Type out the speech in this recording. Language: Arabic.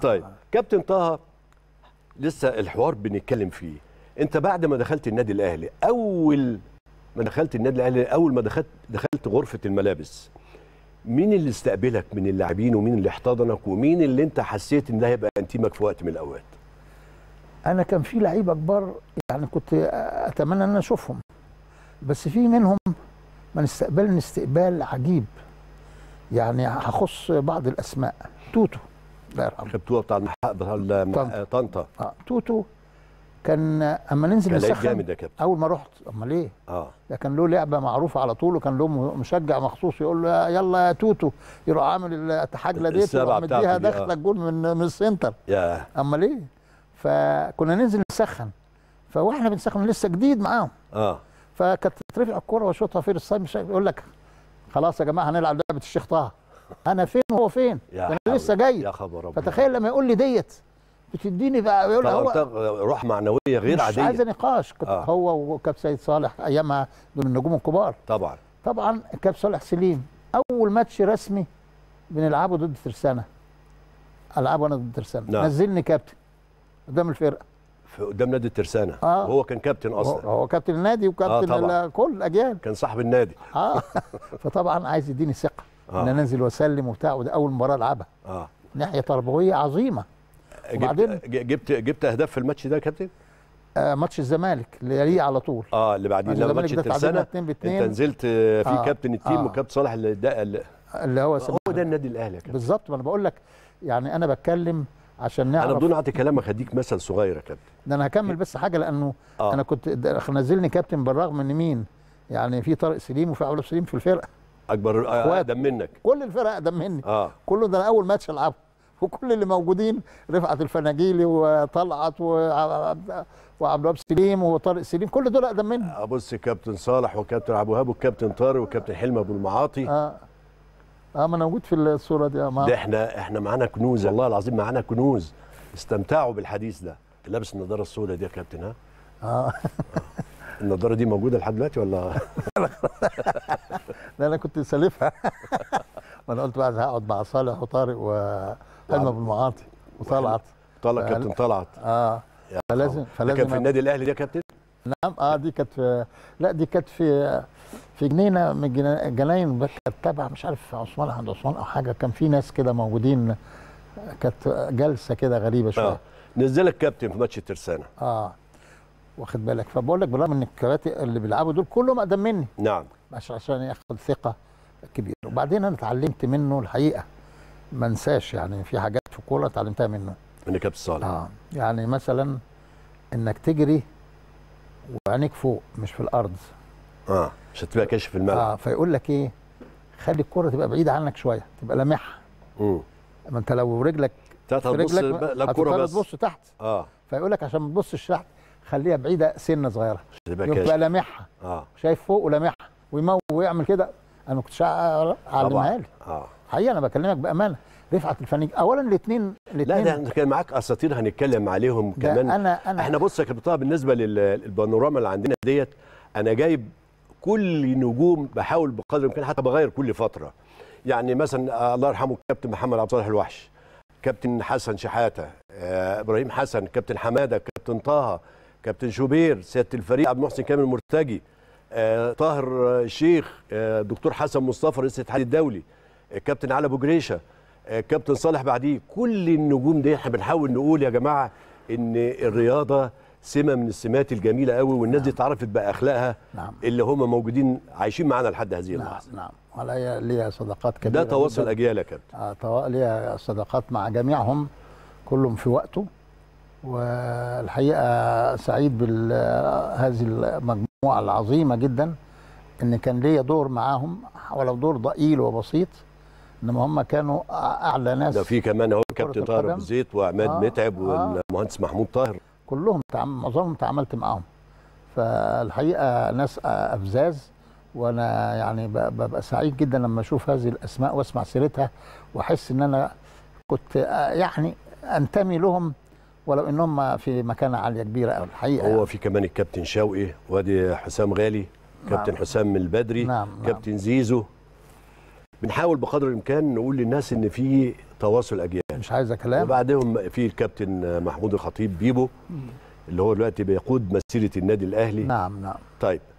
طيب كابتن طه لسه الحوار بنتكلم فيه انت بعد ما دخلت النادي الاهلي اول ما دخلت النادي الاهلي اول ما دخلت دخلت غرفه الملابس مين اللي استقبلك من اللاعبين ومين اللي احتضنك ومين اللي انت حسيت ان ده هيبقى انتيمك في وقت من الاوقات انا كان في لعيبه كبار يعني كنت اتمنى ان اشوفهم بس في منهم من استقبلني استقبال عجيب يعني هخص بعض الاسماء توتو الله يرحمه خبتوها بتاع المحقق طنطا اه توتو كان اما ننزل نسخن جامد يا كابتن اول ما رحت امال ايه اه ده كان له لعبه معروفه على طول وكان له مشجع مخصوص يقول له يلا يا توتو يروح عامل التحجله ديت مديها داخله الجول آه. من من السنتر ياه امال ايه فكنا ننزل نسخن فواحنا بنسخن لسه جديد معاهم اه فكانت ترفع الكوره واشوطها في الصايم يقول لك خلاص يا جماعه هنلعب لعبه الشيخ طه انا فين وهو فين انا لسه جاي يا خبر ربنا فتخيل لما يقول لي ديت بتديني بقى يقول هو روح معنويه غير مش عاديه مش عايز نقاش آه. هو وكاب سيد صالح ايامها دول النجوم الكبار طبعا طبعا كاب صالح سليم اول ماتش رسمي بنلعبه ضد ترسانه العبه انا ضد ترسانه نعم. نزلني كابتن قدام الفرقه قدام نادي الترسانه آه. وهو كان كابتن اصلا هو كابتن النادي وكابتن آه كل الاجيال كان صاحب النادي اه فطبعا عايز يديني ثقه آه. ان انا انزل واسلم وبتاع وده اول مباراه العبها اه ناحيه تربويه عظيمه وبعدين جبت جبت جبت اهداف في الماتش ده يا كابتن؟ آه ماتش الزمالك اللي ليه على طول اه اللي بعدين لما ماتش الترسانه انت نزلت في آه كابتن التيم آه وكابتن صالح اللي ده اللي هو هو ده النادي الاهلي بالظبط ما انا بقول لك يعني انا بتكلم عشان نعرف انا بدون اعطي كلامك هديك مثل صغير يا كابتن ده انا هكمل بس حاجه لانه آه. انا كنت نزلني كابتن بالرغم ان مين يعني في طارق سليم وفي علاء سليم في الفرقه اكبر اقدم منك كل الفرق اقدم مني آه. كله ده انا اول ماتش العبه وكل اللي موجودين رفعت الفناجيلي وطلعت وعبد الوهاب سليم وطارق سليم كل دول اقدم مني ابص آه، كابتن صالح وكابتن عبد الوهاب والكابتن طارق وكابتن حلمي ابو المعاطي اه اه ما انا موجود في الصوره دي اه ده احنا احنا معانا كنوز والله العظيم معانا كنوز استمتعوا بالحديث ده لابس النضاره السوداء دي يا كابتن ها اه, آه. النضاره دي موجوده لحد دلوقتي ولا لا انا كنت سالفها وانا قلت بقى هقعد مع صالح وطارق وحلمى يعني ابو المعاطي وطلعت طلعت كابتن يعني طلعت اه فلازم فلازم كان في النادي الاهلي ده كابتن نعم اه دي كانت في لا دي كانت في في جنينه من جناين كانت تبع مش عارف عثمان عند عثمان او حاجه كان في ناس كده موجودين كانت جلسه كده غريبه شويه آه. نزلك كابتن في ماتش الترسانه اه واخد بالك فبقول لك بالرغم ان الكراتي اللي بيلعبوا دول كلهم اقدم مني نعم مش عشان ياخد ثقه كبيره وبعدين انا اتعلمت منه الحقيقه ما انساش يعني في حاجات في الكوره اتعلمتها منه من كابتن صالح اه يعني مثلا انك تجري وعينيك فوق مش في الارض اه عشان تبقى كاشف الملعب اه فيقول لك ايه خلي الكره تبقى بعيده عنك شويه تبقى لامحها امم ما انت لو رجلك تحت هتبص للكوره بس تبص تحت اه فيقول لك عشان ما تبصش تحت خليها بعيده سنه صغيره يبقى لامحها اه شايف فوق ولامحها ويموت ويعمل كده انا ما كنتش اعلمها لي اه حقيقه انا بكلمك بامانه رفعت الفنيج اولا الاثنين الاثنين لا ده كان معاك اساطير هنتكلم عليهم كمان أنا أنا احنا بص يا كابتن بالنسبه للبانوراما اللي عندنا ديت انا جايب كل نجوم بحاول بقدر الامكان حتى بغير كل فتره يعني مثلا آه، الله يرحمه الكابتن محمد عبد الصالح الوحش كابتن حسن شحاته آه، ابراهيم حسن كابتن حماده كابتن طه كابتن شوبير سياده الفريق عبد المحسن كامل المرتجي آه، طاهر آه، شيخ آه، دكتور حسن مصطفى رئيس الاتحاد الدولي الكابتن علي ابو جريشه كابتن صالح بعديه كل النجوم دي احنا بنحاول نقول يا جماعه ان الرياضه سمه من السمات الجميله قوي والناس دي نعم. اتعرفت باخلاقها نعم. اللي هم موجودين عايشين معانا لحد هذه نعم. اللحظه نعم, نعم. ولا ليا صداقات كبيره ده تواصل اجيال يا كابتن آه ليا صداقات مع جميعهم كلهم في وقته والحقيقه سعيد بهذه المجموعه المجموعة العظيمة جدا إن كان ليا دور معاهم ولو دور ضئيل وبسيط إنما هم كانوا أعلى ناس ده في كمان اهو كابتن طاهر أبو زيت وعماد آه متعب آه والمهندس محمود طاهر كلهم معظمهم تعاملت معاهم فالحقيقة ناس أفزاز وانا يعني ببقى سعيد جدا لما اشوف هذه الاسماء واسمع سيرتها واحس ان انا كنت يعني انتمي لهم ولو انهم في مكانه عاليه كبيره قوي الحقيقه هو يعني. في كمان الكابتن شوقي وادي حسام غالي كابتن نعم. حسام البدري نعم. كابتن نعم. نعم. زيزو بنحاول بقدر الامكان نقول للناس ان في تواصل اجيال مش عايزه كلام وبعدهم في الكابتن محمود الخطيب بيبو اللي هو دلوقتي بيقود مسيره النادي الاهلي نعم نعم طيب